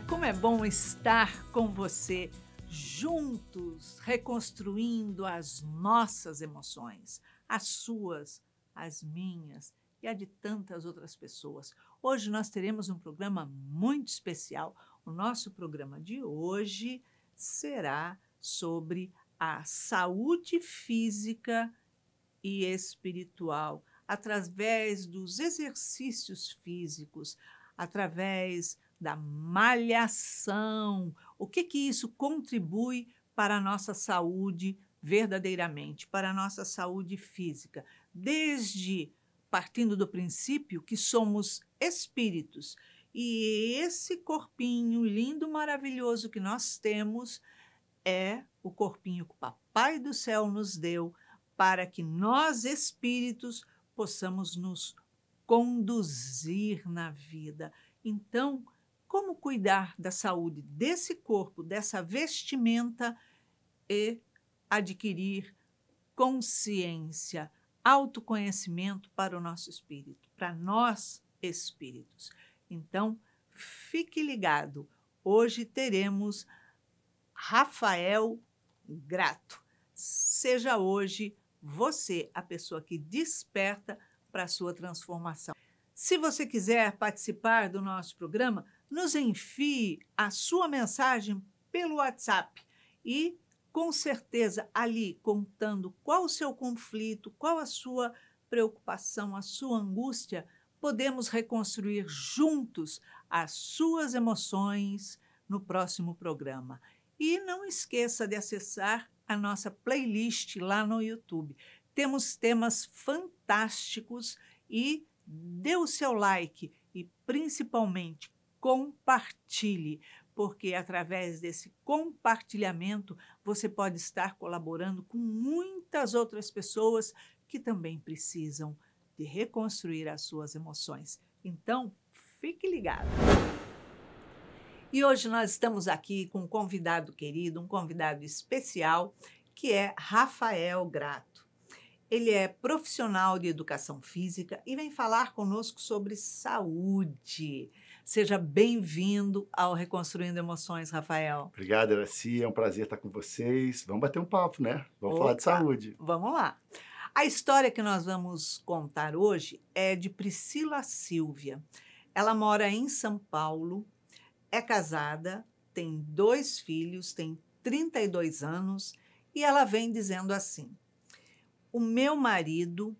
como é bom estar com você, juntos, reconstruindo as nossas emoções, as suas, as minhas e a de tantas outras pessoas. Hoje nós teremos um programa muito especial. O nosso programa de hoje será sobre a saúde física e espiritual através dos exercícios físicos, através da malhação. O que que isso contribui para a nossa saúde verdadeiramente, para a nossa saúde física? Desde partindo do princípio que somos espíritos e esse corpinho lindo, maravilhoso que nós temos é o corpinho que o Papai do Céu nos deu para que nós espíritos possamos nos conduzir na vida. Então, como cuidar da saúde desse corpo, dessa vestimenta e adquirir consciência, autoconhecimento para o nosso espírito, para nós espíritos. Então, fique ligado. Hoje teremos Rafael Grato. Seja hoje você a pessoa que desperta para a sua transformação. Se você quiser participar do nosso programa, nos envie a sua mensagem pelo WhatsApp e com certeza ali contando qual o seu conflito, qual a sua preocupação, a sua angústia, podemos reconstruir juntos as suas emoções no próximo programa. E não esqueça de acessar a nossa playlist lá no YouTube. Temos temas fantásticos e dê o seu like e principalmente compartilhe, porque através desse compartilhamento você pode estar colaborando com muitas outras pessoas que também precisam de reconstruir as suas emoções. Então, fique ligado. E hoje nós estamos aqui com um convidado querido, um convidado especial, que é Rafael Grato. Ele é profissional de educação física e vem falar conosco sobre saúde. Seja bem-vindo ao Reconstruindo Emoções, Rafael. Obrigado, Eraci. É um prazer estar com vocês. Vamos bater um papo, né? Vamos Opa. falar de saúde. Vamos lá. A história que nós vamos contar hoje é de Priscila Silvia. Ela mora em São Paulo, é casada, tem dois filhos, tem 32 anos e ela vem dizendo assim: O meu marido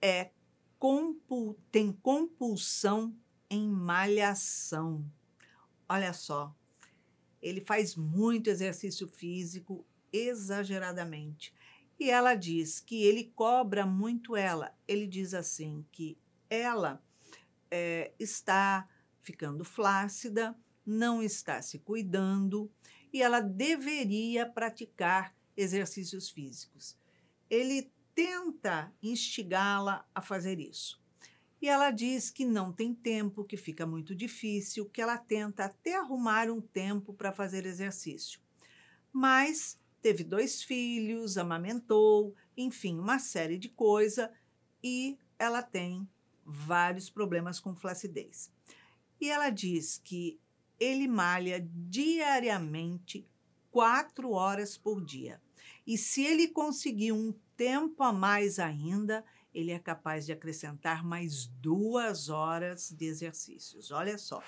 é compu tem compulsão em malhação. Olha só, ele faz muito exercício físico exageradamente. E ela diz que ele cobra muito ela. Ele diz assim que ela é, está ficando flácida, não está se cuidando e ela deveria praticar exercícios físicos. Ele tenta instigá-la a fazer isso. E ela diz que não tem tempo, que fica muito difícil, que ela tenta até arrumar um tempo para fazer exercício. Mas teve dois filhos, amamentou, enfim, uma série de coisa e ela tem vários problemas com flacidez. E ela diz que ele malha diariamente quatro horas por dia. E se ele conseguir um tempo a mais ainda, ele é capaz de acrescentar mais duas horas de exercícios. Olha só.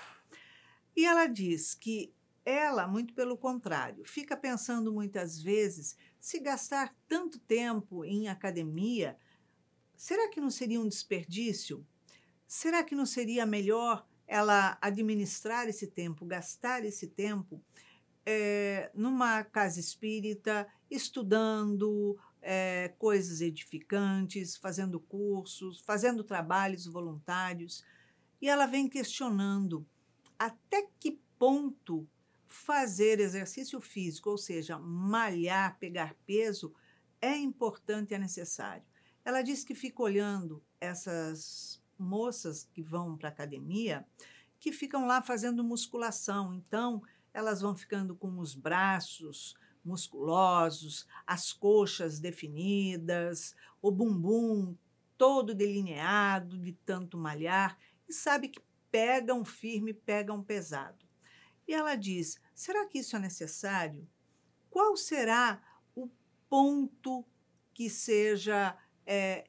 E ela diz que ela, muito pelo contrário, fica pensando muitas vezes se gastar tanto tempo em academia, será que não seria um desperdício? Será que não seria melhor ela administrar esse tempo, gastar esse tempo é, numa casa espírita, estudando, é, coisas edificantes, fazendo cursos, fazendo trabalhos voluntários. E ela vem questionando até que ponto fazer exercício físico, ou seja, malhar, pegar peso, é importante e é necessário. Ela diz que fica olhando essas moças que vão para a academia, que ficam lá fazendo musculação. Então, elas vão ficando com os braços musculosos, as coxas definidas, o bumbum todo delineado de tanto malhar e sabe que pegam firme, pegam pesado. E ela diz: será que isso é necessário? Qual será o ponto que seja é,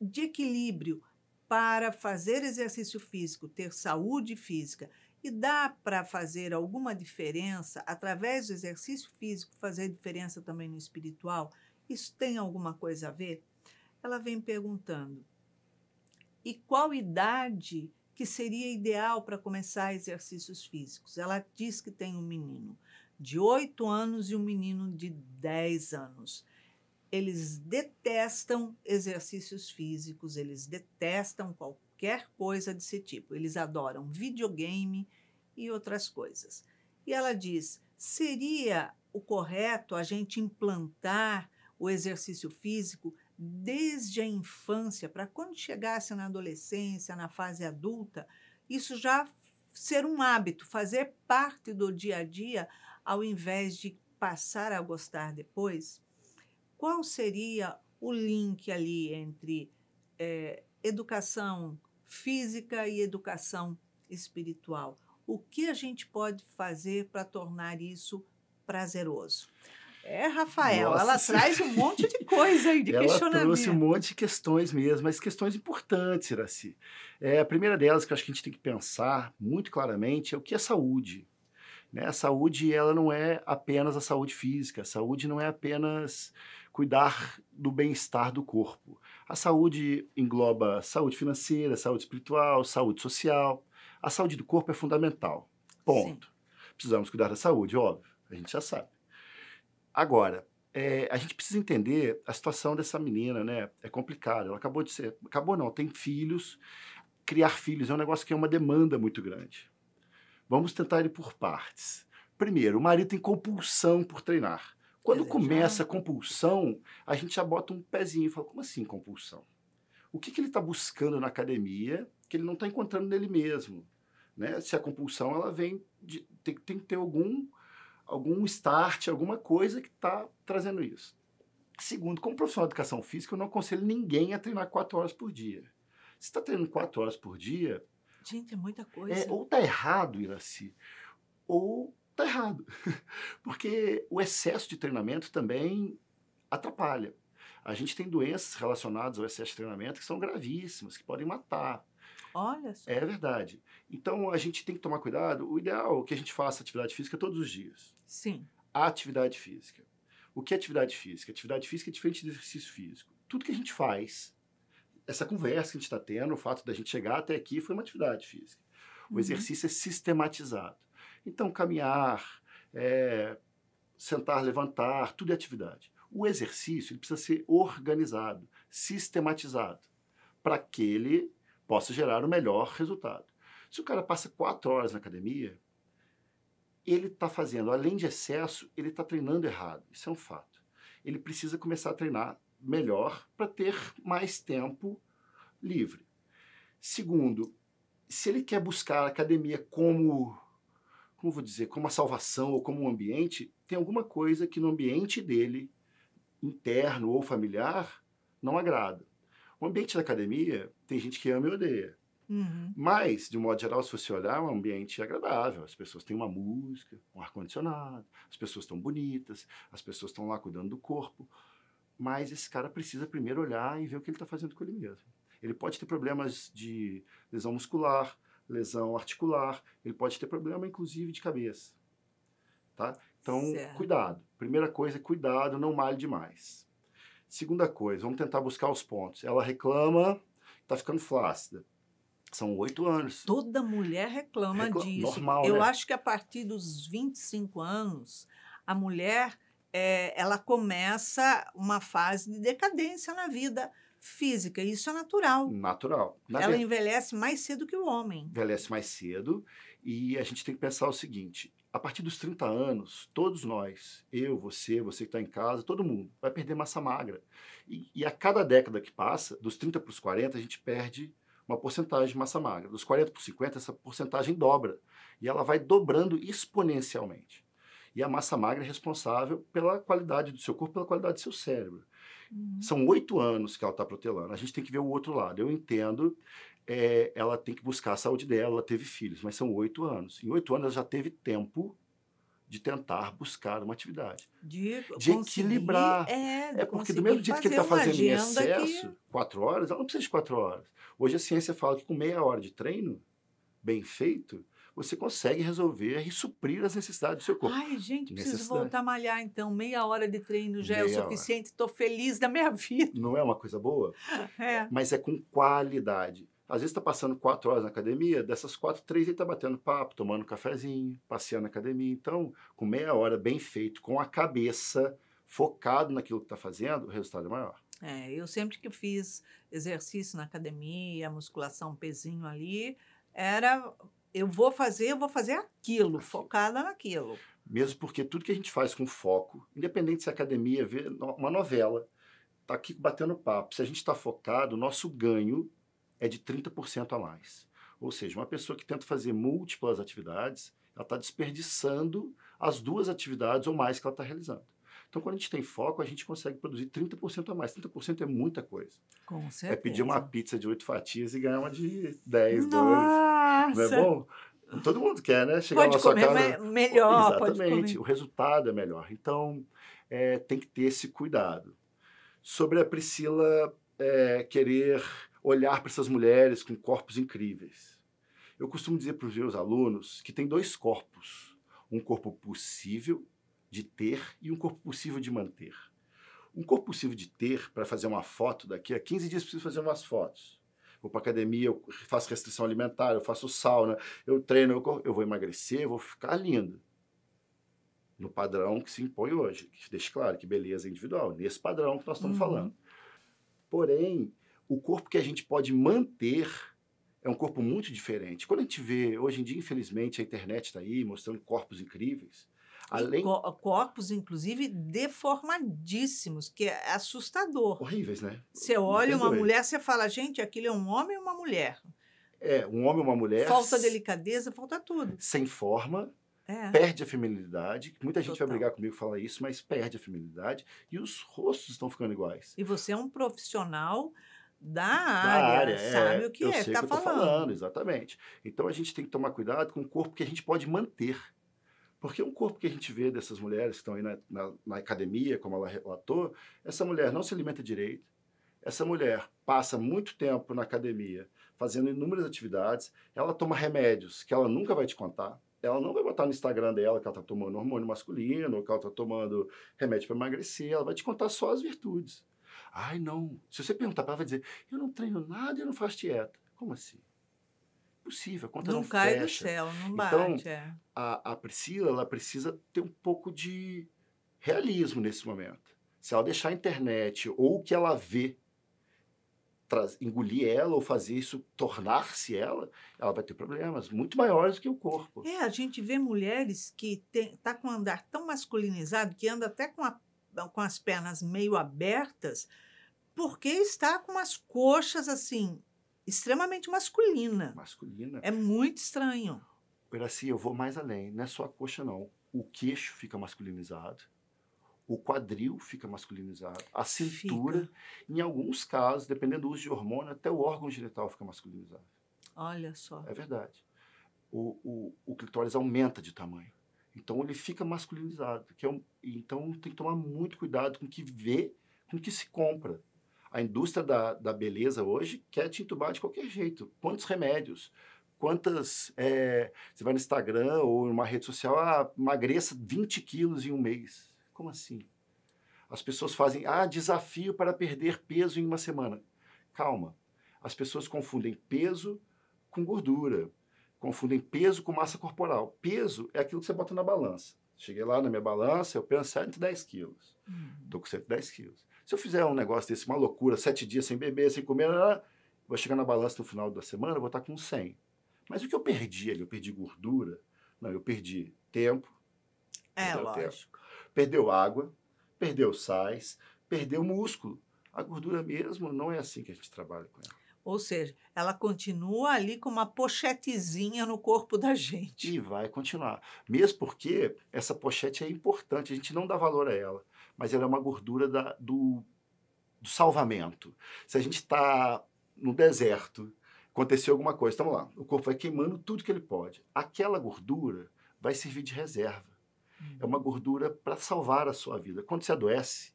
de equilíbrio para fazer exercício físico, ter saúde física e dá para fazer alguma diferença através do exercício físico, fazer diferença também no espiritual? Isso tem alguma coisa a ver? Ela vem perguntando: e qual idade que seria ideal para começar exercícios físicos? Ela diz que tem um menino de 8 anos e um menino de 10 anos. Eles detestam exercícios físicos, eles detestam qualquer qualquer coisa desse tipo. Eles adoram videogame e outras coisas. E ela diz: seria o correto a gente implantar o exercício físico desde a infância, para quando chegasse na adolescência, na fase adulta, isso já ser um hábito, fazer parte do dia a dia, ao invés de passar a gostar depois? Qual seria o link ali entre é, educação física e educação espiritual. O que a gente pode fazer para tornar isso prazeroso? É, Rafael, Nossa, ela sim. traz um monte de coisa aí, de questionamento. Ela trouxe um monte de questões mesmo, mas questões importantes, Iraci. É, a primeira delas que eu acho que a gente tem que pensar muito claramente é o que é saúde. Né? A saúde, ela não é apenas a saúde física, a saúde não é apenas cuidar do bem-estar do corpo. A saúde engloba saúde financeira, saúde espiritual, saúde social. A saúde do corpo é fundamental. Ponto. Sim. Precisamos cuidar da saúde, óbvio. A gente já sabe. Agora, é, a gente precisa entender a situação dessa menina, né? É complicado. Ela acabou de ser. Acabou não, tem filhos. Criar filhos é um negócio que é uma demanda muito grande. Vamos tentar ele por partes. Primeiro, o marido tem compulsão por treinar. Quando começa a compulsão, a gente já bota um pezinho e fala: como assim compulsão? O que, que ele está buscando na academia que ele não está encontrando nele mesmo? Né? Se a compulsão ela vem, de, tem, tem que ter algum, algum start, alguma coisa que está trazendo isso. Segundo, como profissional de educação física, eu não aconselho ninguém a treinar quatro horas por dia. Se está treinando quatro horas por dia. Gente, é muita é, coisa. É, ou está errado, Iraci, ou Tá errado. Porque o excesso de treinamento também atrapalha. A gente tem doenças relacionadas ao excesso de treinamento que são gravíssimas, que podem matar. Olha só. É verdade. Então a gente tem que tomar cuidado. O ideal é que a gente faça atividade física todos os dias. Sim. A atividade física. O que é atividade física? Atividade física é diferente do exercício físico. Tudo que a gente faz, essa conversa que a gente está tendo, o fato da gente chegar até aqui foi uma atividade física. O uhum. exercício é sistematizado. Então, caminhar, é, sentar, levantar, tudo é atividade. O exercício precisa ser organizado, sistematizado, para que ele possa gerar o melhor resultado. Se o cara passa quatro horas na academia, ele está fazendo, além de excesso, ele está treinando errado. Isso é um fato. Ele precisa começar a treinar melhor para ter mais tempo livre. Segundo, se ele quer buscar a academia como como vou dizer, como a salvação ou como o ambiente, tem alguma coisa que no ambiente dele, interno ou familiar, não agrada. O ambiente da academia, tem gente que ama e odeia. Uhum. Mas, de um modo geral, se você olhar, é um ambiente agradável. As pessoas têm uma música, um ar-condicionado, as pessoas estão bonitas, as pessoas estão lá cuidando do corpo. Mas esse cara precisa primeiro olhar e ver o que ele está fazendo com ele mesmo. Ele pode ter problemas de lesão muscular, lesão articular, ele pode ter problema, inclusive, de cabeça. Tá? Então, certo. cuidado. Primeira coisa é cuidado, não malhe demais. Segunda coisa, vamos tentar buscar os pontos. Ela reclama, tá ficando flácida. São oito anos. Toda mulher reclama disso. Normal, Eu né? acho que a partir dos 25 anos, a mulher é, ela começa uma fase de decadência na vida física. Isso é natural. Natural. Na Ela envelhece mais cedo que o homem. Envelhece mais cedo. E a gente tem que pensar o seguinte: a partir dos 30 anos, todos nós, eu, você, você que está em casa, todo mundo, vai perder massa magra. E, e a cada década que passa, dos 30 para os 40, a gente perde uma porcentagem de massa magra. Dos 40 para os 50, essa porcentagem dobra. E ela vai dobrando exponencialmente. E a massa magra é responsável pela qualidade do seu corpo, pela qualidade do seu cérebro. Uhum. São oito anos que ela está protelando. A gente tem que ver o outro lado. Eu entendo, é, ela tem que buscar a saúde dela, ela teve filhos, mas são oito anos. Em oito anos ela já teve tempo de tentar buscar uma atividade. De, de equilibrar. É, é de é porque do mesmo jeito que ele está fazendo em excesso, que... quatro horas, ela não precisa de quatro horas. Hoje a ciência fala que com meia hora de treino, bem feito, você consegue resolver e suprir as necessidades do seu corpo. Ai, gente, preciso voltar a malhar então. Meia hora de treino já Meia é o suficiente, estou feliz da minha vida. Não é uma coisa boa? É. Mas é com qualidade. Às vezes está passando quatro horas na academia, dessas quatro, três ele está batendo papo, tomando um cafezinho, passeando na academia. Então, com meia hora bem feito, com a cabeça, focado naquilo que está fazendo, o resultado é maior. É, eu sempre que fiz exercício na academia, musculação, pezinho ali, era eu vou fazer, eu vou fazer aquilo, focada naquilo. Mesmo porque tudo que a gente faz com foco, independente se é academia, uma novela, tá aqui batendo papo, se a gente está focado, o nosso ganho é de 30% a mais. Ou seja, uma pessoa que tenta fazer múltiplas atividades, ela está desperdiçando as duas atividades ou mais que ela está realizando. Então, quando a gente tem foco, a gente consegue produzir 30% a mais. 30% é muita coisa. Com certeza. É pedir uma pizza de oito fatias e ganhar uma de 10, Nossa. Não é bom? Todo mundo quer, né? Chegar pode na sua casa. Me melhor, Exatamente. O resultado é melhor. Então, é, tem que ter esse cuidado. Sobre a Priscila é, querer olhar para essas mulheres com corpos incríveis. Eu costumo dizer para os meus alunos que tem dois corpos. Um corpo possível de ter e um corpo possível de manter. Um corpo possível de ter, para fazer uma foto daqui a 15 dias, preciso fazer umas fotos. Vou para academia, eu faço restrição alimentar, eu faço sauna, eu treino, eu, eu vou emagrecer, eu vou ficar lindo. No padrão que se impõe hoje. Que deixe claro que beleza é individual, nesse padrão que nós estamos uhum. falando. Porém, o corpo que a gente pode manter é um corpo muito diferente. Quando a gente vê, hoje em dia, infelizmente, a internet está aí mostrando corpos incríveis. Além... Corpos, inclusive, deformadíssimos, que é assustador. Horríveis, né? Você olha uma mulher, você fala, gente, aquilo é um homem e uma mulher? É, um homem e uma mulher. Falta delicadeza, falta tudo. Sem forma, é. perde a feminilidade. Muita Total. gente vai brigar comigo falar isso, mas perde a feminilidade e os rostos estão ficando iguais. E você é um profissional da, área, da área é, sabe é, o que eu é, tá falando. falando. Exatamente. Então a gente tem que tomar cuidado com o corpo que a gente pode manter. Porque um corpo que a gente vê dessas mulheres que estão aí na, na, na academia, como ela relatou, essa mulher não se alimenta direito, essa mulher passa muito tempo na academia fazendo inúmeras atividades, ela toma remédios que ela nunca vai te contar, ela não vai botar no Instagram dela que ela está tomando hormônio masculino, que ela está tomando remédio para emagrecer, ela vai te contar só as virtudes. Ai, não. Se você perguntar para ela, vai dizer: eu não treino nada, eu não faço dieta. Como assim? impossível, a conta não, não cai fecha. do céu, não então, bate. Então, é. a, a Priscila, ela precisa ter um pouco de realismo nesse momento. Se ela deixar a internet ou o que ela vê engolir ela ou fazer isso tornar-se ela, ela vai ter problemas muito maiores do que o corpo. É, a gente vê mulheres que tem, tá com um andar tão masculinizado que anda até com, a, com as pernas meio abertas porque está com as coxas assim extremamente masculina. Masculina. É muito estranho. Peraci, eu vou mais além. Não é só a coxa, não. O queixo fica masculinizado. O quadril fica masculinizado, a cintura, fica. em alguns casos, dependendo do uso de hormônio, até o órgão genital fica masculinizado. Olha só. É verdade. O, o, o clitóris aumenta de tamanho. Então ele fica masculinizado. Que é um, então tem que tomar muito cuidado com o que vê, com o que se compra. A indústria da, da beleza hoje quer te entubar de qualquer jeito. Quantos remédios? Quantas. É, você vai no Instagram ou numa rede social, ah, emagreça 20 quilos em um mês. Como assim? As pessoas fazem, ah, desafio para perder peso em uma semana. Calma. As pessoas confundem peso com gordura, confundem peso com massa corporal. Peso é aquilo que você bota na balança. Cheguei lá na minha balança, eu penso 110 quilos. Estou uhum. com 110 quilos. Se eu fizer um negócio desse, uma loucura, sete dias sem beber, sem comer, vou chegar na balança no final da semana, vou estar com 100. Mas o que eu perdi ali? Eu perdi gordura? Não, eu perdi tempo. É, lógico. Tempo. Perdeu água, perdeu sais, perdeu músculo. A gordura mesmo não é assim que a gente trabalha com ela. Ou seja, ela continua ali com uma pochetezinha no corpo da gente. E vai continuar. Mesmo porque essa pochete é importante, a gente não dá valor a ela mas ela é uma gordura da, do, do salvamento. Se a gente está no deserto, aconteceu alguma coisa, estamos lá, o corpo vai queimando tudo que ele pode. Aquela gordura vai servir de reserva. Hum. É uma gordura para salvar a sua vida. Quando você adoece,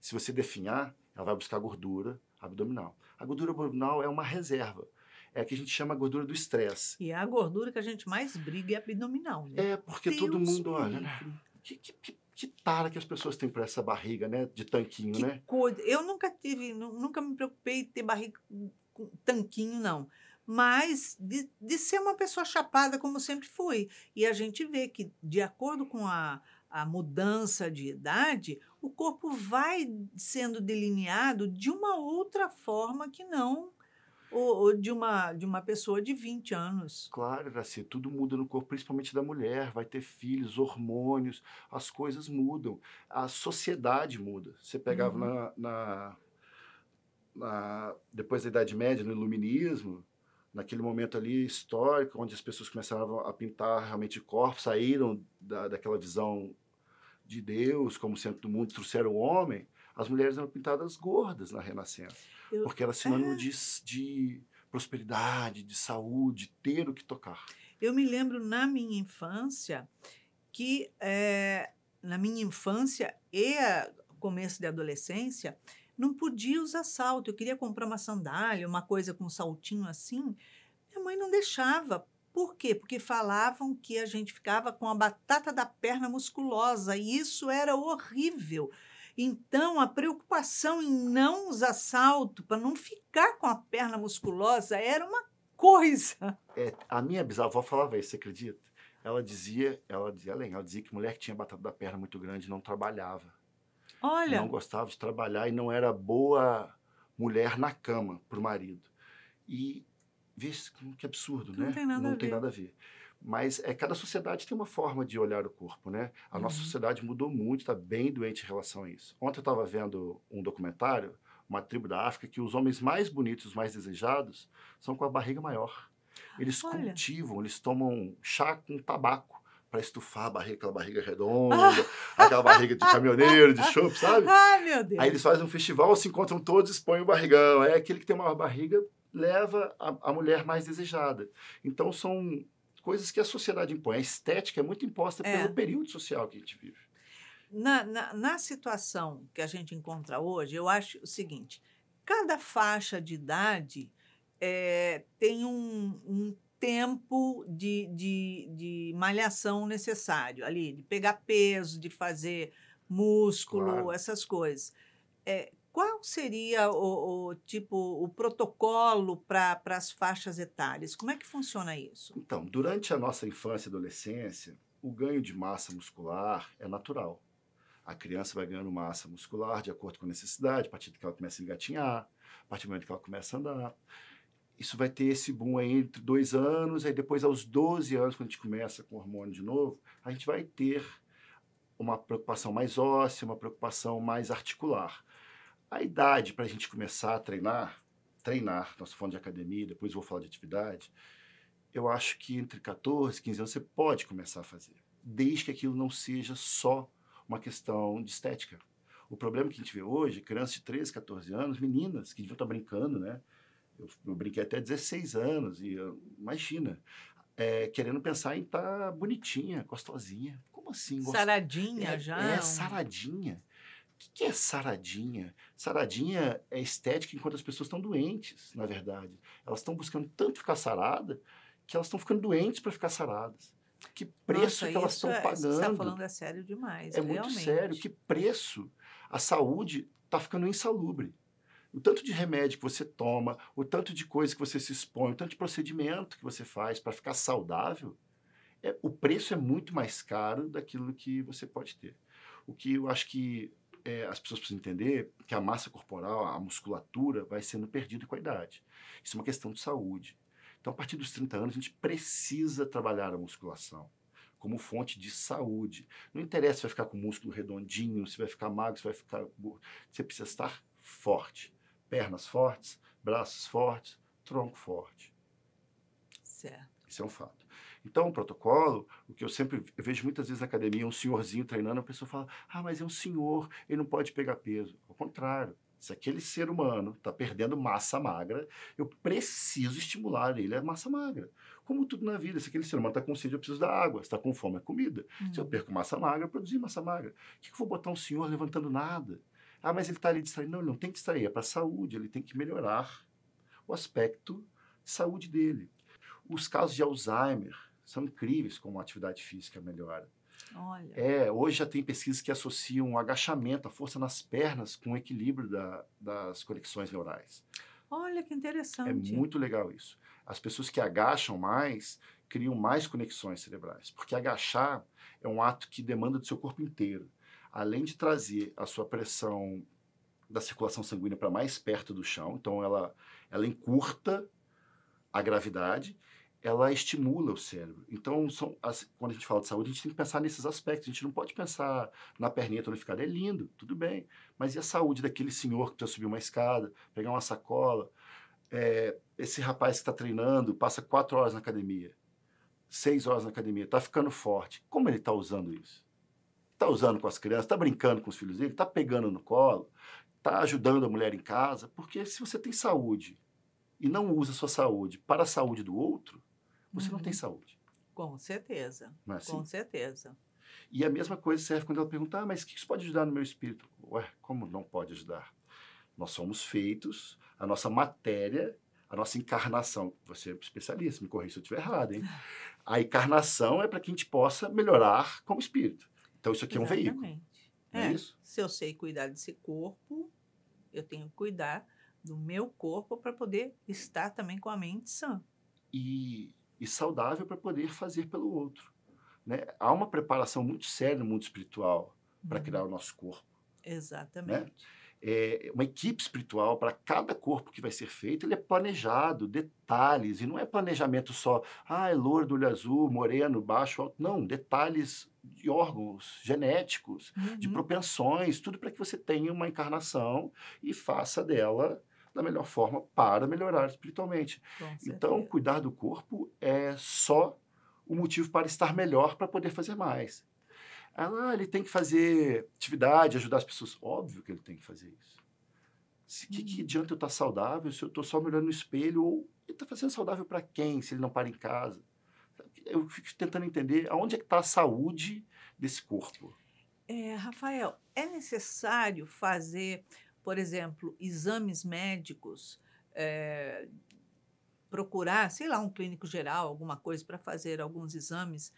se você definhar, ela vai buscar gordura abdominal. A gordura abdominal é uma reserva. É a que a gente chama a gordura do estresse. E é a gordura que a gente mais briga é abdominal, né? É, porque Deus todo mundo olha, né? Que, que, que, que tara que as pessoas têm para essa barriga, né? De tanquinho, que né? Coisa. Eu nunca tive, nunca me preocupei em ter barriga com tanquinho, não. Mas de, de, ser uma pessoa chapada, como sempre fui. E a gente vê que, de acordo com a, a mudança de idade, o corpo vai sendo delineado de uma outra forma que não ou, ou, de, uma, de uma pessoa de 20 anos. Claro, Graci, tudo muda no corpo, principalmente da mulher. Vai ter filhos, hormônios, as coisas mudam. A sociedade muda. Você pegava uhum. na, na, na, depois da Idade Média, no Iluminismo, naquele momento ali histórico, onde as pessoas começavam a pintar realmente corpos, saíram da, daquela visão de Deus como centro do mundo, trouxeram o homem, as mulheres eram pintadas gordas na Renascença. Eu... Porque era é sinônimo é. de, de prosperidade, de saúde, ter o que tocar. Eu me lembro na minha infância que, é, na minha infância e começo de adolescência, não podia usar salto. Eu queria comprar uma sandália, uma coisa com um saltinho assim. Minha mãe não deixava. Por quê? Porque falavam que a gente ficava com a batata da perna musculosa e isso era horrível. Então, a preocupação em não usar salto, para não ficar com a perna musculosa, era uma coisa. É, a minha bisavó falava isso, você acredita? Ela dizia, ela dizia, além, ela dizia que mulher que tinha batata da perna muito grande não trabalhava. Olha. Não gostava de trabalhar e não era boa mulher na cama para o marido. E veja que absurdo, não né? Tem não tem nada a ver. Mas é, cada sociedade tem uma forma de olhar o corpo, né? A uhum. nossa sociedade mudou muito, está bem doente em relação a isso. Ontem eu estava vendo um documentário, uma tribo da África, que os homens mais bonitos, os mais desejados, são com a barriga maior. Eles Olha. cultivam, eles tomam chá com tabaco para estufar a barriga, aquela barriga redonda, aquela barriga de caminhoneiro, de chope, sabe? Ai, meu Deus! Aí eles fazem um festival, se encontram todos, expõem o barrigão. É aquele que tem uma barriga leva a, a mulher mais desejada. Então são coisas que a sociedade impõe. A estética é muito imposta é. pelo período social que a gente vive. Na, na, na situação que a gente encontra hoje, eu acho o seguinte: cada faixa de idade é, tem um, um tempo de, de, de, malhação necessário ali, de pegar peso, de fazer músculo, claro. essas coisas. É, qual seria o, o tipo o protocolo para as faixas etárias? Como é que funciona isso? Então, durante a nossa infância e adolescência, o ganho de massa muscular é natural. A criança vai ganhando massa muscular de acordo com a necessidade, a partir do que ela começa a engatinhar, a partir do momento que ela começa a andar. Isso vai ter esse boom aí entre dois anos, aí depois aos 12 anos, quando a gente começa com hormônio de novo, a gente vai ter uma preocupação mais óssea, uma preocupação mais articular. A idade para a gente começar a treinar, treinar, nós falando de academia, depois vou falar de atividade, eu acho que entre 14 e 15 anos você pode começar a fazer, desde que aquilo não seja só uma questão de estética. O problema que a gente vê hoje, crianças de 13, 14 anos, meninas que deviam estar brincando, né? Eu, eu brinquei até 16 anos, e eu, imagina, é, querendo pensar em estar tá bonitinha, gostosinha. Como assim? Gost... Saradinha é, já? É, saradinha. O que é saradinha? Saradinha é estética enquanto as pessoas estão doentes, na verdade. Elas estão buscando tanto ficar sarada que elas estão ficando doentes para ficar saradas. Que preço Nossa, que elas estão é, tá pagando? Você está falando é sério demais. É realmente. muito sério. Que preço? A saúde está ficando insalubre. O tanto de remédio que você toma, o tanto de coisa que você se expõe, o tanto de procedimento que você faz para ficar saudável, é, o preço é muito mais caro daquilo que você pode ter. O que eu acho que é, as pessoas precisam entender que a massa corporal, a musculatura, vai sendo perdida com a idade. Isso é uma questão de saúde. Então, a partir dos 30 anos, a gente precisa trabalhar a musculação como fonte de saúde. Não interessa se vai ficar com o músculo redondinho, se vai ficar magro, se vai ficar Você precisa estar forte. Pernas fortes, braços fortes, tronco forte. Certo. Isso é um fato. Então, o protocolo, o que eu sempre vejo muitas vezes na academia, um senhorzinho treinando, a pessoa fala: ah, mas é um senhor, ele não pode pegar peso. Ao contrário. Se aquele ser humano está perdendo massa magra, eu preciso estimular ele a massa magra. Como tudo na vida, se aquele ser humano está com sede, eu preciso da água. Se está com fome, é comida. Se eu hum. perco massa magra, eu produzi massa magra. O que, que eu vou botar um senhor levantando nada? Ah, mas ele está ali distraído. Não, ele não tem que distrair, é para a saúde, ele tem que melhorar o aspecto de saúde dele. Os casos de Alzheimer, são incríveis como a atividade física melhora. Olha. É, hoje já tem pesquisas que associam agachamento, a força nas pernas, com o equilíbrio da, das conexões neurais. Olha que interessante. É muito legal isso. As pessoas que agacham mais criam mais conexões cerebrais, porque agachar é um ato que demanda do seu corpo inteiro. Além de trazer a sua pressão da circulação sanguínea para mais perto do chão, então ela, ela encurta a gravidade ela estimula o cérebro. Então, são, as, quando a gente fala de saúde, a gente tem que pensar nesses aspectos. A gente não pode pensar na perninha tonificada. É lindo, tudo bem. Mas e a saúde daquele senhor que precisa subir uma escada, pegar uma sacola? É, esse rapaz que está treinando, passa quatro horas na academia, seis horas na academia, está ficando forte. Como ele está usando isso? Está usando com as crianças, está brincando com os filhos dele, está pegando no colo, está ajudando a mulher em casa. Porque se você tem saúde e não usa a sua saúde para a saúde do outro, você uhum. não tem uhum. saúde. Com certeza. É assim? Com certeza. E a mesma coisa serve quando ela pergunta: ah, mas o que isso pode ajudar no meu espírito? Ué, como não pode ajudar? Nós somos feitos, a nossa matéria, a nossa encarnação. Você é especialista, me corrija se eu estiver errado, hein? A encarnação é para que a gente possa melhorar como espírito. Então isso aqui Exatamente. é um veículo. É, é isso? Se eu sei cuidar desse corpo, eu tenho que cuidar do meu corpo para poder estar também com a mente sã. E e saudável para poder fazer pelo outro. Né? Há uma preparação muito séria no mundo espiritual para uhum. criar o nosso corpo. Né? Exatamente. Né? É uma equipe espiritual para cada corpo que vai ser feito, ele é planejado, detalhes, e não é planejamento só, ah, é louro, olho azul, moreno, baixo, alto. Não, detalhes de órgãos genéticos, uhum. de propensões, tudo para que você tenha uma encarnação e faça dela da melhor forma para melhorar espiritualmente. Então, cuidar do corpo é só o motivo para estar melhor para poder fazer mais. Ah, ele tem que fazer atividade, ajudar as pessoas. Óbvio que ele tem que fazer isso. O que, que uhum. adianta eu estar saudável se eu estou só olhando no espelho? Ou ele está fazendo saudável para quem se ele não para em casa? Eu fico tentando entender aonde é que está a saúde desse corpo. É, Rafael, é necessário fazer por exemplo, exames médicos, é, procurar, sei lá, um clínico geral, alguma coisa para fazer alguns exames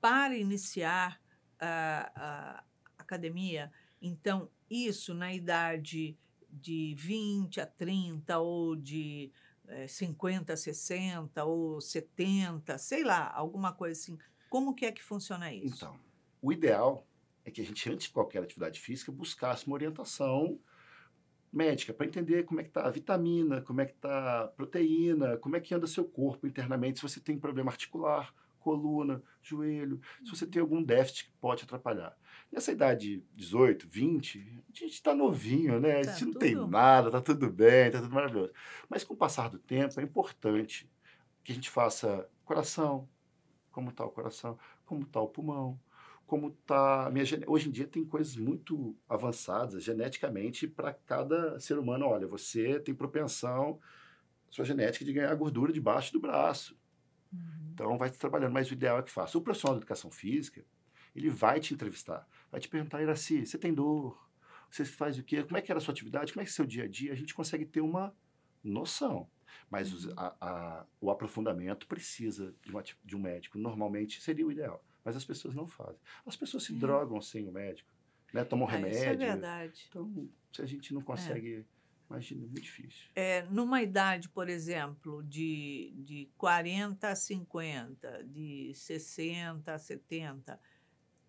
para iniciar a, a academia. Então, isso na idade de 20 a 30 ou de é, eh, 50 a 60 ou 70, sei lá, alguma coisa assim. Como que é que funciona isso? Então, o ideal é que a gente, antes de qualquer atividade física, buscasse uma orientação médica para entender como é que está a vitamina, como é que está a proteína, como é que anda seu corpo internamente, se você tem problema articular, coluna, joelho, se você tem algum déficit que pode atrapalhar. Nessa idade 18, 20, a gente está novinho, né? A tá gente tá não tudo. tem nada, está tudo bem, está tudo maravilhoso. Mas com o passar do tempo, é importante que a gente faça coração, como está o coração, como está o pulmão, como tá minha hoje em dia tem coisas muito avançadas geneticamente para cada ser humano. Olha, você tem propensão sua genética de ganhar gordura debaixo do braço. Uhum. Então vai te trabalhando, mas o ideal é que faça. O profissional de educação física, ele vai te entrevistar, vai te perguntar, Iraci, você tem dor? Você faz o quê? Como é que era a sua atividade? Como é que é o seu dia a dia? A gente consegue ter uma noção. Mas uhum. a, a, o aprofundamento precisa de, uma, de um médico. Normalmente seria o ideal. Mas as pessoas não fazem. As pessoas se é. drogam sem o médico, né? Tomam ah, é, remédio. Isso é verdade. Então, se a gente não é. consegue. É. Imagina, é muito difícil. É, numa idade, por exemplo, de, de 40 a 50, de 60 a 70,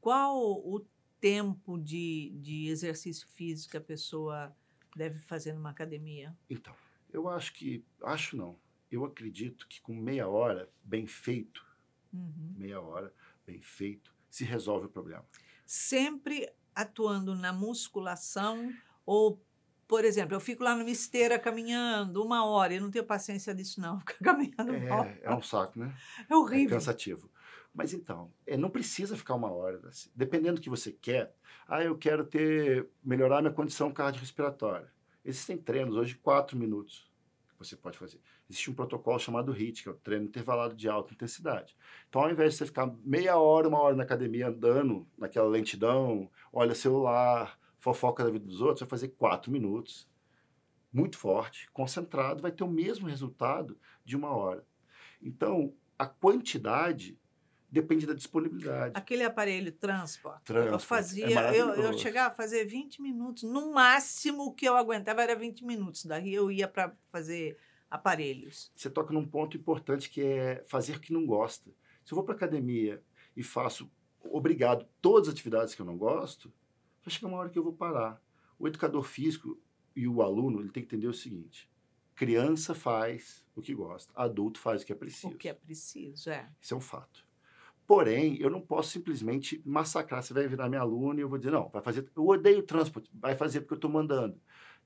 qual o tempo de, de exercício físico que a pessoa deve fazer numa academia? Então, eu acho que. Acho não. Eu acredito que com meia hora, bem feito, uhum. meia hora, bem feito, se resolve o problema. Sempre atuando na musculação ou por exemplo, eu fico lá numa esteira caminhando uma hora, eu não tenho paciência disso não, ficar caminhando é, uma hora. É um saco, né? É horrível. É cansativo. Mas então, é, não precisa ficar uma hora. Assim. Dependendo do que você quer, ah, eu quero ter melhorar minha condição cardiorrespiratória. Existem treinos hoje quatro minutos você pode fazer. Existe um protocolo chamado HIIT, que é o treino intervalado de alta intensidade. Então, ao invés de você ficar meia hora, uma hora na academia andando, naquela lentidão, olha celular, fofoca da vida dos outros, você vai fazer quatro minutos, muito forte, concentrado, vai ter o mesmo resultado de uma hora. Então, a quantidade Depende da disponibilidade. Aquele aparelho transport. transport eu é fazia, é eu, eu, chegava a fazer 20 minutos. No máximo que eu aguentava era 20 minutos. Daí eu ia para fazer aparelhos. Você toca num ponto importante que é fazer o que não gosta. Se eu vou para academia e faço obrigado todas as atividades que eu não gosto, vai chegar uma hora que eu vou parar. O educador físico e o aluno ele tem que entender o seguinte: criança faz o que gosta, adulto faz o que é preciso. O que é preciso, é. Isso é um fato. Porém, eu não posso simplesmente massacrar. Você vai virar minha aluna e eu vou dizer, não, vai fazer. Eu odeio o transporte, vai fazer porque eu estou mandando.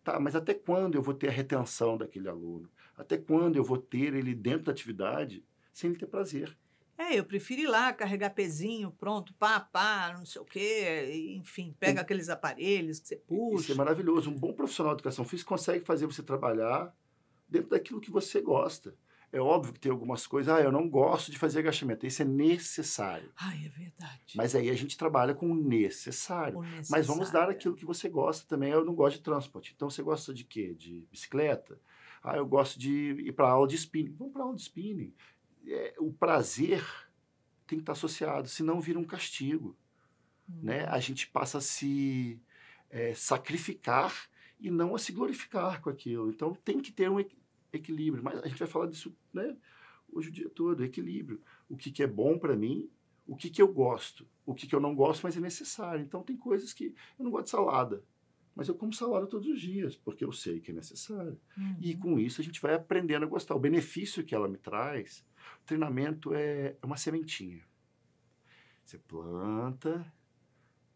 Tá, mas até quando eu vou ter a retenção daquele aluno? Até quando eu vou ter ele dentro da atividade sem ele ter prazer? É, eu prefiro ir lá carregar pezinho, pronto, pá, pá, não sei o quê, enfim, pega um, aqueles aparelhos que você puxa. Isso é maravilhoso. Um bom profissional de educação física consegue fazer você trabalhar dentro daquilo que você gosta. É óbvio que tem algumas coisas, ah, eu não gosto de fazer agachamento. Isso é necessário. Ah, é verdade. Mas aí a gente trabalha com o necessário. O necessário. Mas vamos dar aquilo que você gosta também. Eu não gosto de transporte. Então você gosta de quê? De bicicleta? Ah, eu gosto de ir para aula de spinning. Vamos para aula de spinning. É, o prazer tem que estar associado, senão vira um castigo. Hum. Né? A gente passa a se é, sacrificar e não a se glorificar com aquilo. Então tem que ter um, equilíbrio. Mas a gente vai falar disso né, hoje o dia todo, equilíbrio. O que, que é bom para mim, o que, que eu gosto, o que, que eu não gosto, mas é necessário. Então tem coisas que eu não gosto de salada, mas eu como salada todos os dias, porque eu sei que é necessário. Uhum. E com isso a gente vai aprendendo a gostar. O benefício que ela me traz, o treinamento é, é uma sementinha. Você planta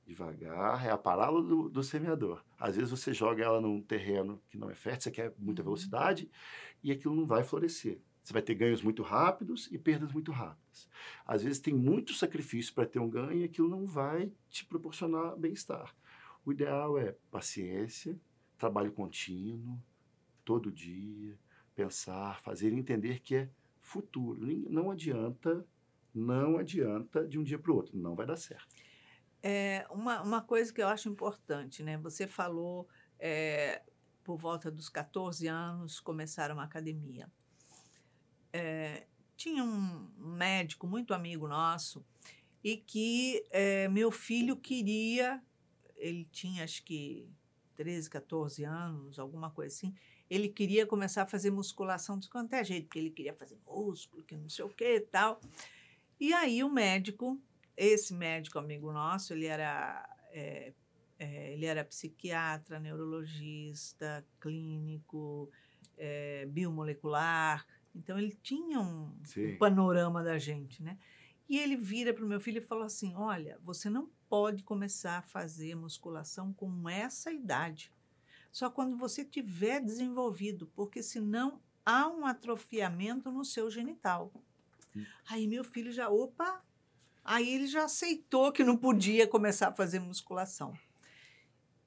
devagar, é a parábola do, do semeador às vezes você joga ela num terreno que não é fértil, você quer muita uhum. velocidade e aquilo não vai florescer. Você vai ter ganhos muito rápidos e perdas muito rápidas. Às vezes tem muito sacrifício para ter um ganho e aquilo não vai te proporcionar bem-estar. O ideal é paciência, trabalho contínuo, todo dia, pensar, fazer entender que é futuro. Não adianta, não adianta de um dia para o outro, não vai dar certo. É, uma, uma coisa que eu acho importante, né? Você falou é, por volta dos 14 anos começaram a academia. É, tinha um médico muito amigo nosso e que é, meu filho queria, ele tinha acho que 13, 14 anos, alguma coisa assim, ele queria começar a fazer musculação de quanto é jeito, porque ele queria fazer músculo, que não sei o que e tal. E aí o médico esse médico amigo nosso, ele era, é, é, ele era psiquiatra, neurologista, clínico, é, biomolecular. Então, ele tinha um, um, panorama da gente, né? E ele vira para o meu filho e falou assim, olha, você não pode começar a fazer musculação com essa idade. Só quando você tiver desenvolvido, porque senão há um atrofiamento no seu genital. Hum. Aí meu filho já, opa, Aí ele já aceitou que não podia começar a fazer musculação.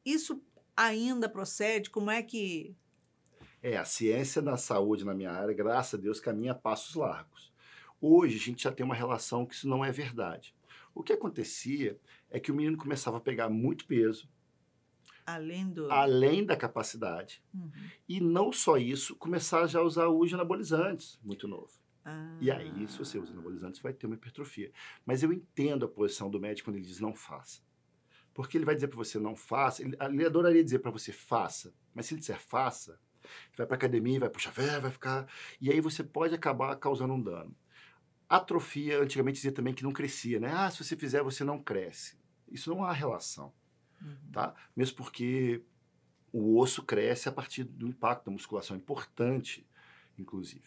Isso ainda procede? Como é que. É, a ciência da saúde na minha área, graças a Deus, caminha a passos largos. Hoje a gente já tem uma relação que isso não é verdade. O que acontecia é que o menino começava a pegar muito peso, Além, do... além da capacidade. Uhum. E não só isso, começava já a usar os anabolizantes, muito novo. Ah. E aí, ah. se você usa anabolizante, você vai ter uma hipertrofia. Mas eu entendo a posição do médico quando ele diz não faça. Porque ele vai dizer para você não faça, ele, ele adoraria dizer para você faça, mas se ele disser faça, vai para academia, vai puxar ferro, vai ficar. E aí você pode acabar causando um dano. Atrofia, antigamente dizia também que não crescia, né? Ah, se você fizer, você não cresce. Isso não há relação, uhum. tá? Mesmo porque o osso cresce a partir do impacto da musculação, é importante, inclusive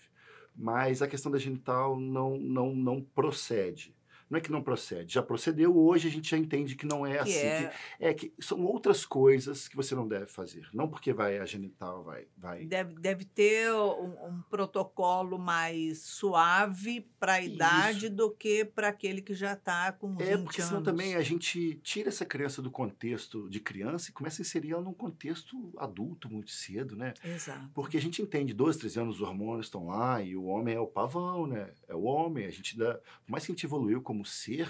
mas a questão da genital não, não, não procede não é que não procede, já procedeu, hoje a gente já entende que não é que assim. É... Que, é que são outras coisas que você não deve fazer. Não porque vai a genital, vai. vai... Deve, deve ter um, um protocolo mais suave para a idade Isso. do que para aquele que já está com 20 anos. É, porque senão anos. também a gente tira essa criança do contexto de criança e começa a inserir ela num contexto adulto muito cedo, né? Exato. Porque a gente entende, 12, 13 anos os hormônios estão lá e o homem é o pavão, né? É o homem, a gente dá. Por mais que a gente evoluiu como como ser,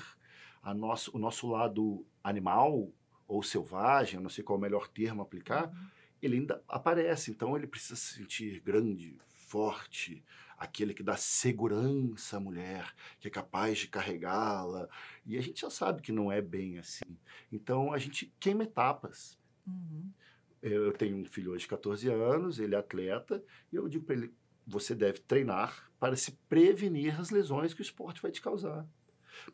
a nosso, o nosso lado animal ou selvagem, não sei qual é o melhor termo aplicar, uhum. ele ainda aparece. Então ele precisa se sentir grande, forte, aquele que dá segurança à mulher, que é capaz de carregá-la. E a gente já sabe que não é bem assim. Então a gente queima etapas. Uhum. É, eu tenho um filho hoje de 14 anos, ele é atleta, e eu digo para ele: você deve treinar para se prevenir as lesões que o esporte vai te causar.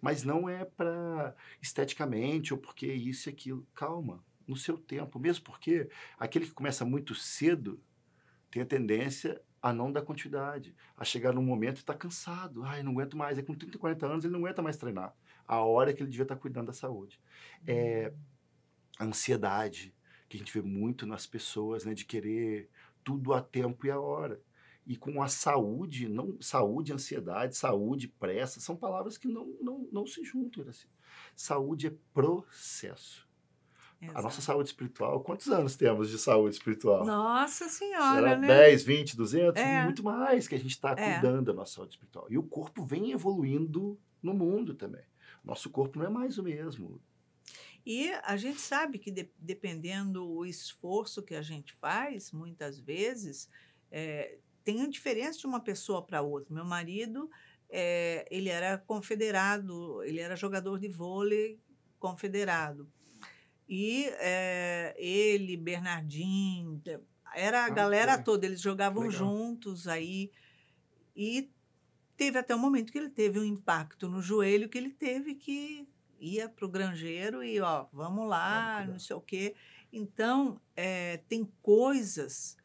Mas não é para esteticamente ou porque isso e aquilo. Calma, no seu tempo. Mesmo porque aquele que começa muito cedo tem a tendência a não dar continuidade, a chegar num momento e estar tá cansado. Ai, não aguento mais. É com 30, 40 anos ele não aguenta mais treinar. A hora que ele devia estar tá cuidando da saúde. É a ansiedade que a gente vê muito nas pessoas, né, de querer tudo a tempo e a hora e com a saúde, não saúde, ansiedade, saúde, pressa, são palavras que não, não, não se juntam. Assim. Saúde é processo. Exato. A nossa saúde espiritual, quantos anos temos de saúde espiritual? Nossa Senhora! Será né? 10, 20, 200? É. Muito mais que a gente está é. cuidando da nossa saúde espiritual. E o corpo vem evoluindo no mundo também. Nosso corpo não é mais o mesmo. E a gente sabe que, de, dependendo o esforço que a gente faz, muitas vezes, é, tem a diferença de uma pessoa para outra. Meu marido, é, ele era confederado, ele era jogador de vôlei confederado. E é, ele, Bernardinho, era a ah, galera é. toda, eles jogavam Legal. juntos aí. E teve até o momento que ele teve um impacto no joelho que ele teve que ia para o granjeiro e ó, vamos lá, não sei o quê. Então, eh, tem coisas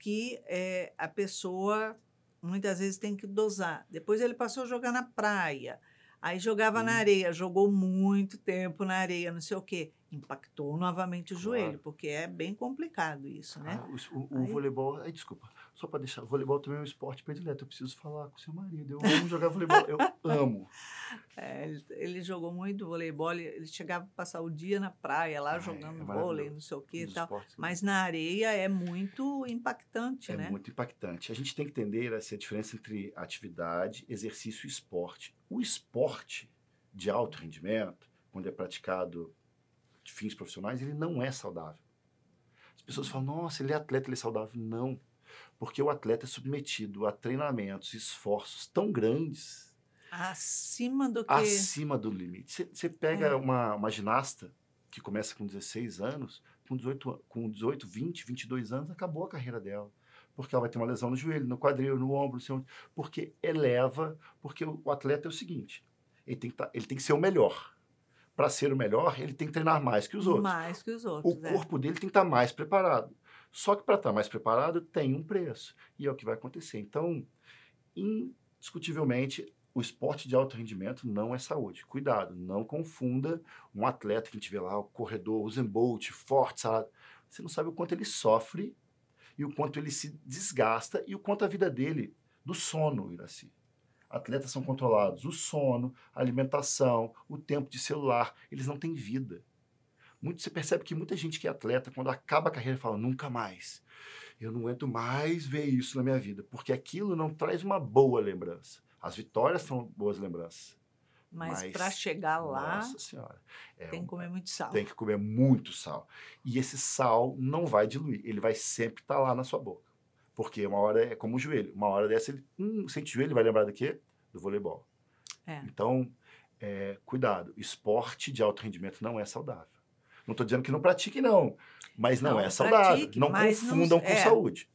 que é, a pessoa muitas vezes tem que dosar. Depois ele passou a jogar na praia, aí jogava hum. na areia, jogou muito tempo na areia, não sei o quê. Impactou novamente o claro. joelho, porque é bem complicado isso, né? Ah, o, o, aí, voleibol. Ai, eh, desculpa. Só para deixar, voleibol também é um esporte predileto. Eu preciso falar com seu marido. Eu amo jogar voleibol. Eu amo. É, ele, ele, jogou muito voleibol. Ele chegava a passar o dia na praia lá ah, é, jogando é, vôlei, não sei o que e tal. Esportes, Mas na areia é muito impactante, é né? É muito impactante. A gente tem que entender essa diferença entre atividade, exercício e esporte. O esporte de alto rendimento, quando é praticado de fins profissionais, ele não é saudável. As pessoas falam, nossa, ele é atleta, ele é saudável. Não. Porque o atleta é submetido a treinamentos, esforços tão grandes. Acima do que? Acima do limite. Você pega é. uma, uma ginasta que começa com 16 anos, com 18, com 18, 20, 22 anos, acabou a carreira dela. Porque ela vai ter uma lesão no joelho, no quadril, no ombro, não sei onde. Porque eleva, porque o, o atleta é o seguinte, ele tem que, tá, ele tem que ser o melhor para ser o melhor, ele tem que treinar mais que os outros. Mais que os outros. O é. corpo dele tem que estar tá mais preparado. Só que para estar tá mais preparado tem um preço e é o que vai acontecer. Então, indiscutivelmente, o esporte de alto rendimento não é saúde. Cuidado, não confunda um atleta que a gente vê lá, o corredor, o Bolt, forte, salado. Você não sabe o quanto ele sofre e o quanto ele se desgasta e o quanto a vida dele, do sono, Iraci. Atletas são controlados, o sono, a alimentação, o tempo de celular, eles não têm vida. Muito, você percebe que muita gente que é atleta, quando acaba a carreira, fala: nunca mais. Eu não aguento mais ver isso na minha vida, porque aquilo não traz uma boa lembrança. As vitórias são boas lembranças. Mas, Mas para chegar lá, nossa senhora, é tem que comer muito sal. Tem que comer muito sal. E esse sal não vai diluir, ele vai sempre estar tá lá na sua boca. Porque uma hora é como o joelho, uma hora dessa ele hum, sente o joelho, vai lembrar do quê? Do voleibol. É. Então, é, cuidado, esporte de alto rendimento não é saudável. Não estou dizendo que não pratique, não. Mas não, não é saudável. não confundam não, com é, saúde.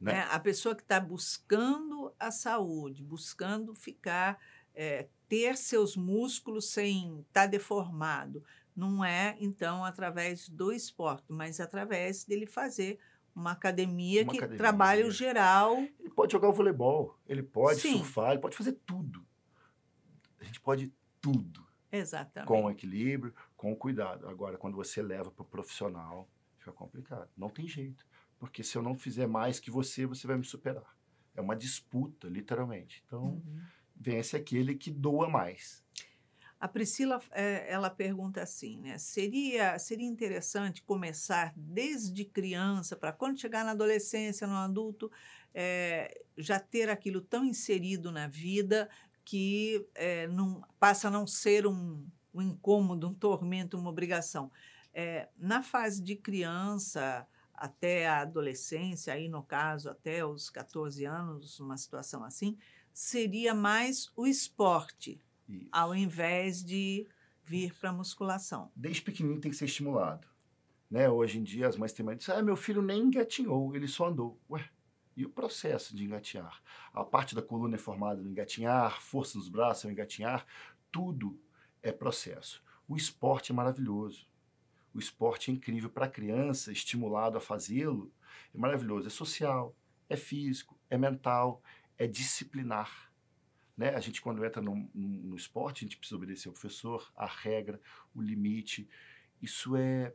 Né? É, a pessoa que está buscando a saúde, buscando ficar, é, ter seus músculos sem estar tá deformado, não é, então, através do esporte, mas através dele fazer uma academia uma que academia. trabalha o geral. Ele pode jogar o voleibol, ele pode Sim. surfar, ele pode fazer tudo. A gente pode tudo. Exatamente. Com equilíbrio, com cuidado. Agora, quando você leva para o profissional, fica complicado. Não tem jeito, porque se eu não fizer mais que você, você vai me superar. É uma disputa, literalmente. Então, uhum. vence aquele que doa mais. A Priscila, é, ela pergunta assim, né? Seria, seria interessante começar desde criança, para quando chegar na adolescência, no adulto, é, já ter aquilo tão inserido na vida que é, não, passa a não ser um, um incômodo, um tormento, uma obrigação. É, na fase de criança até a adolescência, aí no caso até os 14 anos, uma situação assim, seria mais o esporte, Isso. ao invés de vir para a musculação. Desde pequenininho tem que ser estimulado. Né? Hoje em dia as mães têm mais dizem, ah, meu filho nem engatinhou, ele só andou. Ué, e o processo de engatinhar? A parte da coluna é formada no engatinhar, força nos braços é o engatinhar, tudo é processo. O esporte é maravilhoso. O esporte é incrível para a criança, estimulado a fazê-lo, é maravilhoso. É social, é físico, é mental, é disciplinar. Né? A gente, quando entra no, no, esporte, a gente precisa obedecer ao professor, a regra, o limite. Isso é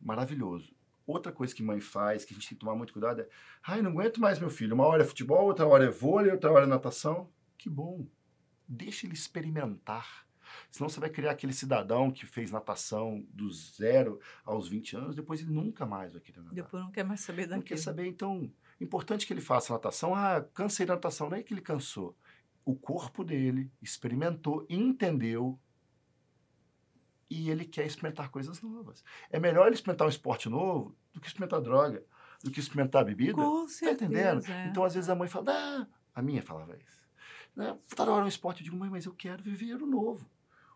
maravilhoso. Outra coisa que mãe faz, que a gente tem que tomar muito cuidado, é: ai, não aguento mais meu filho. Uma hora é futebol, outra hora é vôlei, outra hora é natação. Que bom. Deixa ele experimentar. Senão você vai criar aquele cidadão que fez natação do zero aos 20 anos, depois ele nunca mais vai querer nadar. Depois não quer mais saber daquilo. Não quer saber, então, importante que ele faça natação. Ah, cansei da natação, não é que ele cansou. O corpo dele experimentou, entendeu e ele quer experimentar coisas novas. É melhor ele experimentar um esporte novo do que experimentar droga, do que experimentar bebida. Com certeza, tá entendendo? É. Então, às vezes a mãe fala, ah, a minha falava isso. Né? Tá na hora é um esporte, eu digo, mãe, mas eu quero viver o novo.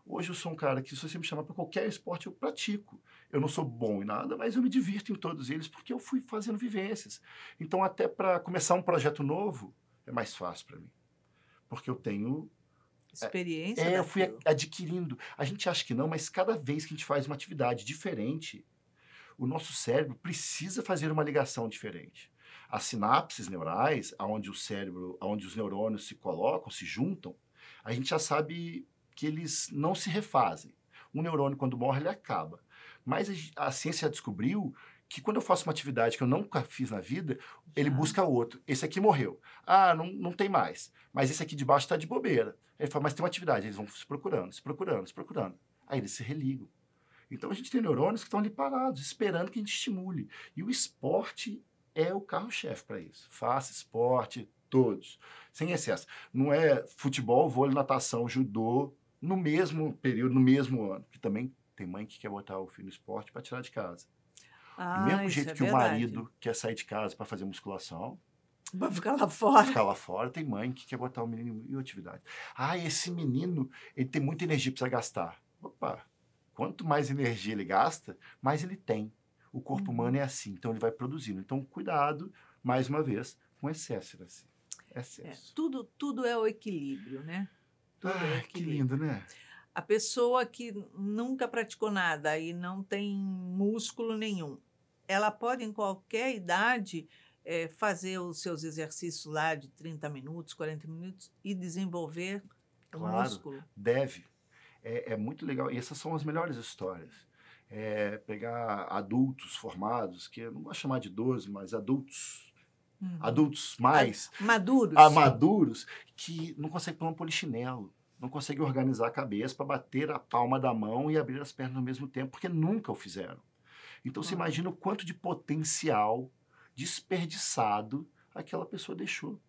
Hoje eu sou um cara que, se você me chamar para qualquer esporte, eu pratico. Eu não sou bom em nada, mas eu me divirto em todos eles porque eu fui fazendo vivências. Então, até para começar um projeto novo, é mais fácil para mim. Porque eu tenho. É, Experiência? É, é eu fui adquirindo. A gente acha que não, mas cada vez que a gente faz uma atividade diferente, o nosso cérebro precisa fazer uma ligação diferente. As sinapses neurais, aonde o cérebro, aonde os neurônios se colocam, se juntam, a gente já sabe que eles não se refazem. Um neurônio, quando morre, ele acaba. Mas a, ciência descobriu que quando eu faço uma atividade que eu nunca fiz na vida, ele busca outro. Esse aqui morreu. Ah, não, não tem mais. Mas esse aqui de baixo está de bobeira. Ele fala, mas tem uma atividade. Eles vão se procurando, se procurando, se procurando. Aí eles se religam. Então a gente tem neurônios que estão ali parados, esperando que a gente estimule. E o esporte é o carro-chefe para isso. Faça esporte, todos, sem excesso. Não é futebol, vôlei, natação, judô, no mesmo período, no mesmo ano, que também tem mãe que quer botar o filho no esporte para tirar de casa. Ah, do mesmo jeito é que verdade. o marido quer sair de casa para fazer musculação. Para ficar lá fora. Ficar lá fora, tem mãe que quer botar o menino em atividade. Ah, esse menino, ele tem muita energia, precisa gastar. Opa, quanto mais energia ele gasta, mais ele tem. O corpo humano uhum. é assim, então ele vai produzindo. Então, cuidado, mais uma vez, com excesso. Assim. excesso. É, tudo, tudo é o equilíbrio, né? Tudo ah, que lindo, né? A pessoa que nunca praticou nada e não tem músculo nenhum, ela pode, em qualquer idade, é, fazer os seus exercícios lá de 30 minutos, 40 minutos e desenvolver claro, o músculo? Deve. É, é muito legal. E essas são as melhores histórias. É, pegar adultos formados, que eu não vou chamar de 12, mas adultos Uhum. Adultos mais. Maduros. Ah, maduros, que não conseguem pôr um polichinelo não consegue organizar a cabeça para bater a palma da mão e abrir as pernas ao mesmo tempo, porque nunca o fizeram. Então, você uhum. imagina o quanto de potencial desperdiçado aquela pessoa deixou.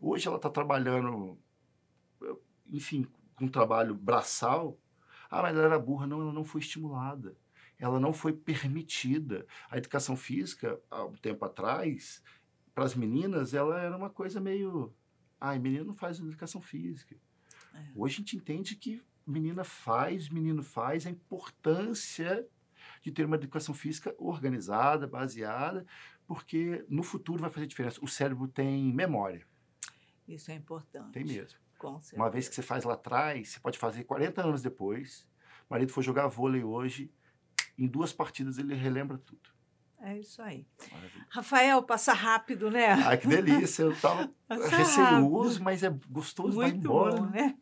Hoje ela está trabalhando, enfim, com um trabalho braçal. Ah, mas ela era burra. Não, ela não foi estimulada. Ela não foi permitida. A educação física, há um tempo atrás, para as meninas, ela era uma coisa meio. Ai, ah, menino não faz educação física. É. Hoje a gente entende que menina faz, menino faz, a importância de ter uma educação física organizada, baseada, porque no futuro vai fazer diferença. O cérebro tem memória. Isso é importante. Tem mesmo. Com certeza. Uma vez que você faz lá atrás, você pode fazer 40 anos depois. marido foi jogar vôlei hoje, em duas partidas ele relembra tudo. É isso aí. Maravilha. Rafael, passa rápido, né? Ah, que delícia. Eu estava receoso, mas é gostoso, Muito vai embora. Bom, né? né?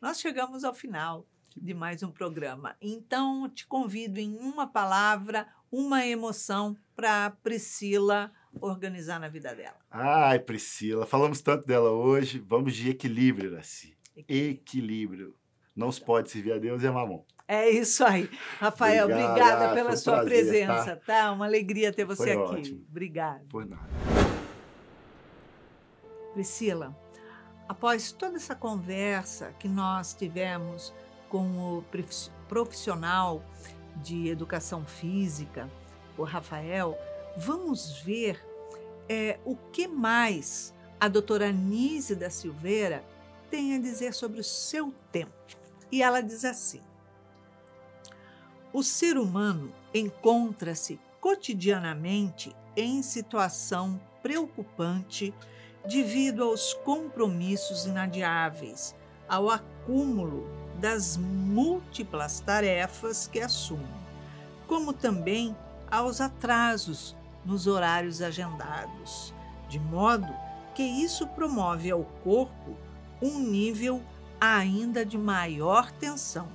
Nós chegamos ao final de mais um programa. Então, te convido em uma palavra, uma emoção para Priscila organizar na vida dela. Ai, Priscila, falamos tanto dela hoje. Vamos de equilíbrio, Nasci. Equilíbrio. equilíbrio. Não se então. pode servir a Deus e é a mamão. É isso aí. Rafael, obrigada pela sua prazer, tá? presença, tá? tá? Uma alegria ter você foi aqui. Ótimo. Obrigada. Por nada. Priscila, após toda essa conversa que nós tivemos com o profissional de educação física, o Rafael, vamos ver é, o que mais a doutora Anise da Silveira tem a dizer sobre o seu tempo. E ela diz assim: o ser humano encontra-se cotidianamente em situação preocupante devido aos compromissos inadiáveis, ao acúmulo das múltiplas tarefas que assume, como também aos atrasos nos horários agendados, de modo que isso promove ao corpo um nível ainda de maior tensão.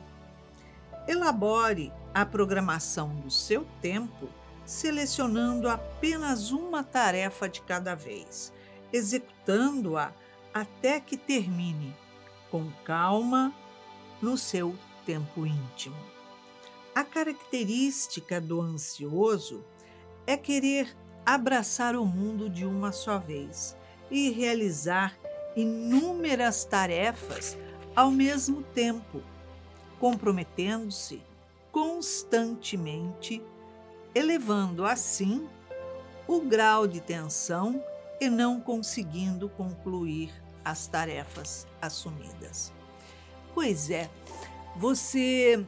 Elabore a programação do seu tempo, selecionando apenas uma tarefa de cada vez, executando-a até que termine, com calma, no seu tempo íntimo. A característica do ansioso é querer abraçar o mundo de uma só vez e realizar inúmeras tarefas ao mesmo tempo, comprometendo-se constantemente, elevando assim o grau de tensão e não conseguindo concluir as tarefas assumidas. Pois é, você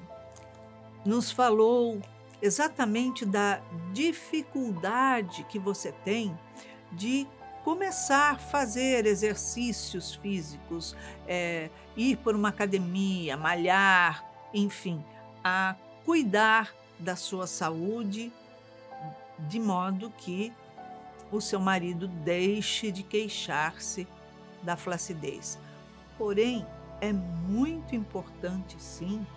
nos falou exatamente da dificuldade que você tem de começar a fazer exercícios físicos, é, ir por uma academia, malhar, enfim, a cuidar da sua saúde de modo que o seu marido deixe de queixar-se da flacidez. Porém, é muito importante sim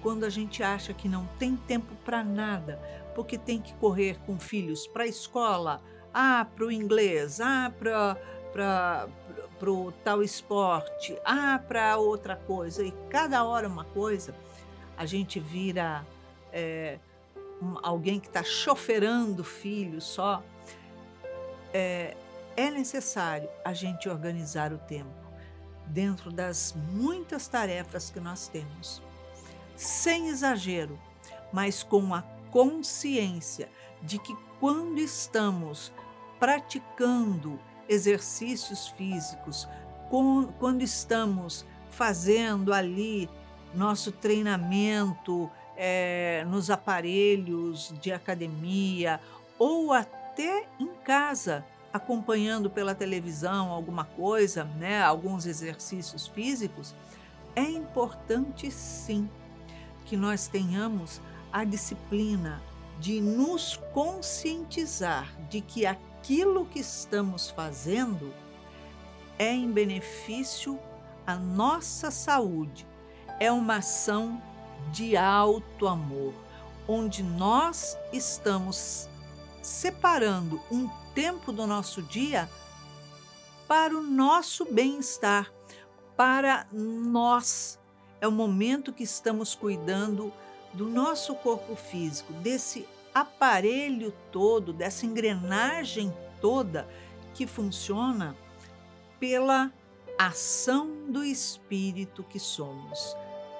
quando a gente acha que não tem tempo para nada, porque tem que correr com filhos para a escola, ah, para o inglês, ah, para o tal esporte, ah, para outra coisa, e cada hora uma coisa, a gente vira é, um, alguém que está choferando filho só. É, é necessário a gente organizar o tempo dentro das muitas tarefas que nós temos, sem exagero, mas com a consciência de que quando estamos praticando exercícios físicos, quando estamos fazendo ali nosso treinamento é, nos aparelhos de academia ou até em casa, acompanhando pela televisão alguma coisa, né, alguns exercícios físicos, é importante sim que nós tenhamos a disciplina de nos conscientizar de que aquilo que estamos fazendo é em benefício à nossa saúde, é uma ação de alto amor, onde nós estamos separando um tempo do nosso dia para o nosso bem-estar, para nós. É o momento que estamos cuidando do nosso corpo físico, desse aparelho todo, dessa engrenagem toda que funciona pela ação do espírito que somos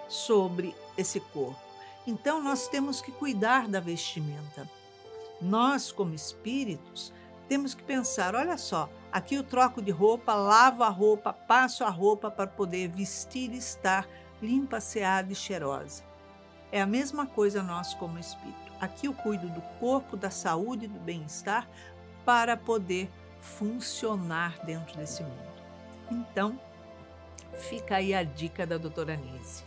sobre esse corpo. Então, nós temos que cuidar da vestimenta. Nós, como espíritos, temos que pensar: olha só, aqui eu troco de roupa, lavo a roupa, passo a roupa para poder vestir e estar limpa, seada e cheirosa. É a mesma coisa nós, como espírito. Aqui eu cuido do corpo, da saúde e do bem-estar para poder funcionar dentro desse mundo. Então, fica aí a dica da doutora Nise.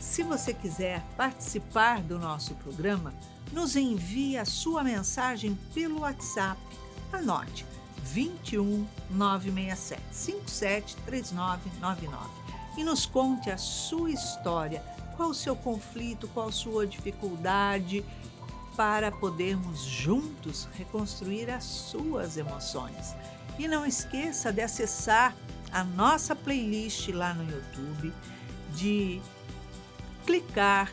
Se você quiser participar do nosso programa, nos envie a sua mensagem pelo WhatsApp. Anote 21 967 57 3999 e nos conte a sua história, qual o seu conflito, qual a sua dificuldade, para podermos juntos reconstruir as suas emoções. E não esqueça de acessar a nossa playlist lá no YouTube, de clicar,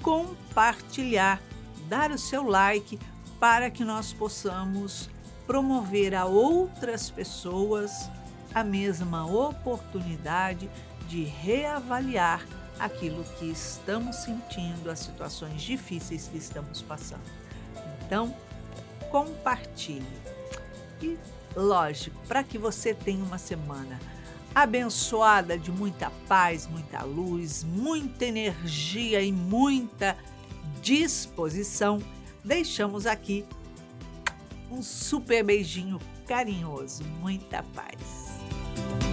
compartilhar, dar o seu like para que nós possamos promover a outras pessoas a mesma oportunidade de reavaliar aquilo que estamos sentindo, as situações difíceis que estamos passando. Então, compartilhe. E, lógico, para que você tenha uma semana abençoada de muita paz, muita luz, muita energia e muita disposição, deixamos aqui um super beijinho carinhoso, muita paz.